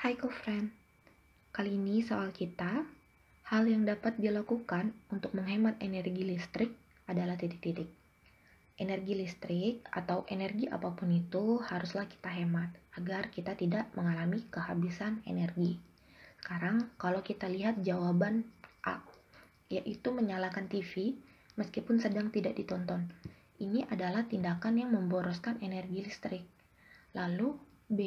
Hai co-friend, kali ini soal kita, hal yang dapat dilakukan untuk menghemat energi listrik adalah titik-titik. Energi listrik atau energi apapun itu haruslah kita hemat agar kita tidak mengalami kehabisan energi. Sekarang kalau kita lihat jawaban A, yaitu menyalakan TV meskipun sedang tidak ditonton. Ini adalah tindakan yang memboroskan energi listrik. Lalu B,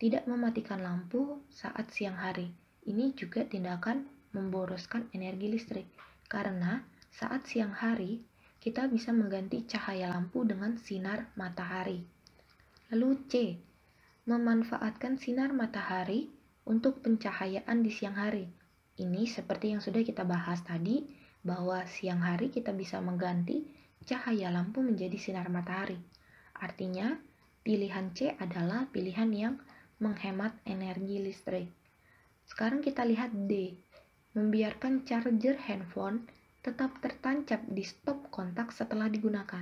tidak mematikan lampu saat siang hari. Ini juga tindakan memboroskan energi listrik karena saat siang hari kita bisa mengganti cahaya lampu dengan sinar matahari. Lalu C. Memanfaatkan sinar matahari untuk pencahayaan di siang hari. Ini seperti yang sudah kita bahas tadi bahwa siang hari kita bisa mengganti cahaya lampu menjadi sinar matahari. Artinya, pilihan C adalah pilihan yang menghemat energi listrik. Sekarang kita lihat D, membiarkan charger handphone tetap tertancap di stop kontak setelah digunakan.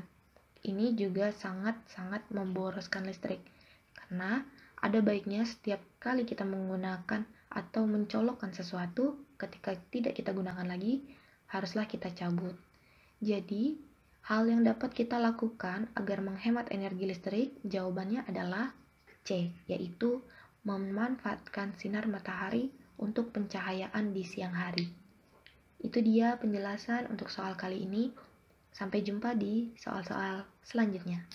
Ini juga sangat-sangat memboroskan listrik, karena ada baiknya setiap kali kita menggunakan atau mencolokkan sesuatu ketika tidak kita gunakan lagi, haruslah kita cabut. Jadi, hal yang dapat kita lakukan agar menghemat energi listrik jawabannya adalah C, yaitu memanfaatkan sinar matahari untuk pencahayaan di siang hari. Itu dia penjelasan untuk soal kali ini. Sampai jumpa di soal-soal selanjutnya.